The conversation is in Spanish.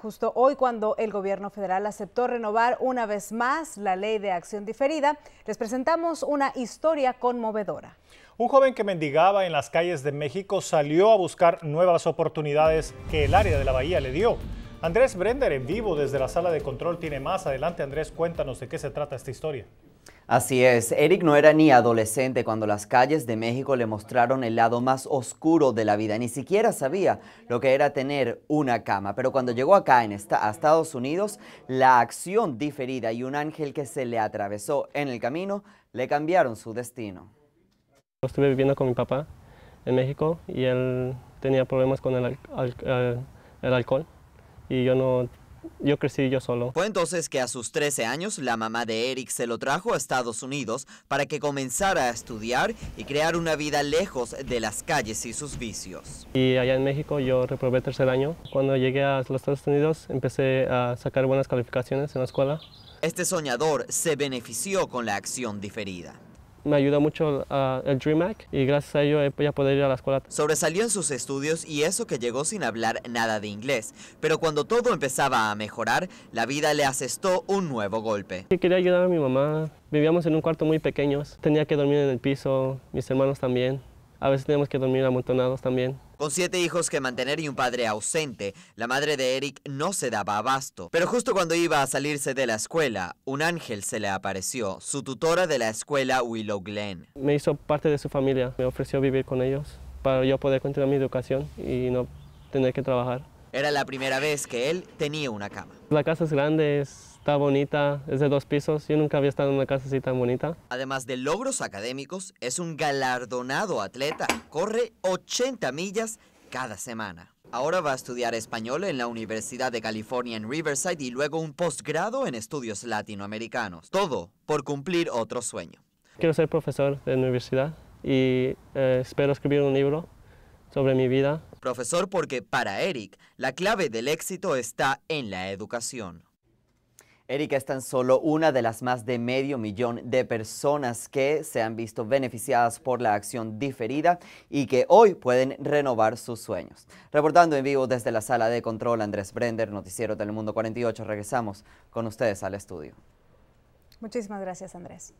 Justo hoy cuando el gobierno federal aceptó renovar una vez más la ley de acción diferida, les presentamos una historia conmovedora. Un joven que mendigaba en las calles de México salió a buscar nuevas oportunidades que el área de la bahía le dio. Andrés Brender en vivo desde la sala de control tiene más. Adelante Andrés, cuéntanos de qué se trata esta historia. Así es, Eric no era ni adolescente cuando las calles de México le mostraron el lado más oscuro de la vida. Ni siquiera sabía lo que era tener una cama. Pero cuando llegó acá a Estados Unidos, la acción diferida y un ángel que se le atravesó en el camino le cambiaron su destino. Yo estuve viviendo con mi papá en México y él tenía problemas con el eh, alcohol y yo no yo crecí yo solo. Fue entonces que a sus 13 años la mamá de Eric se lo trajo a Estados Unidos para que comenzara a estudiar y crear una vida lejos de las calles y sus vicios. Y allá en México yo reprobé tercer año. Cuando llegué a los Estados Unidos empecé a sacar buenas calificaciones en la escuela. Este soñador se benefició con la acción diferida me ayudó mucho ah, el Act y gracias a ello ya poder ir a la escuela. Sobresalió en sus estudios y eso que llegó sin hablar nada de inglés, pero cuando todo empezaba a mejorar, la vida le asestó un nuevo golpe. Quería ayudar a mi mamá, vivíamos en un cuarto muy pequeño, tenía que dormir en el piso, mis hermanos también, a veces teníamos que dormir amontonados también. Con siete hijos que mantener y un padre ausente, la madre de Eric no se daba abasto. Pero justo cuando iba a salirse de la escuela, un ángel se le apareció, su tutora de la escuela Willow Glenn. Me hizo parte de su familia, me ofreció vivir con ellos para yo poder continuar mi educación y no tener que trabajar. Era la primera vez que él tenía una cama. La casa es grande, está bonita, es de dos pisos. Yo nunca había estado en una casa así tan bonita. Además de logros académicos, es un galardonado atleta. Corre 80 millas cada semana. Ahora va a estudiar español en la Universidad de California en Riverside y luego un posgrado en estudios latinoamericanos. Todo por cumplir otro sueño. Quiero ser profesor de universidad y eh, espero escribir un libro sobre mi vida. Profesor, porque para Eric, la clave del éxito está en la educación. Eric es tan solo una de las más de medio millón de personas que se han visto beneficiadas por la acción diferida y que hoy pueden renovar sus sueños. Reportando en vivo desde la sala de control, Andrés Brender, Noticiero Telemundo 48. Regresamos con ustedes al estudio. Muchísimas gracias, Andrés.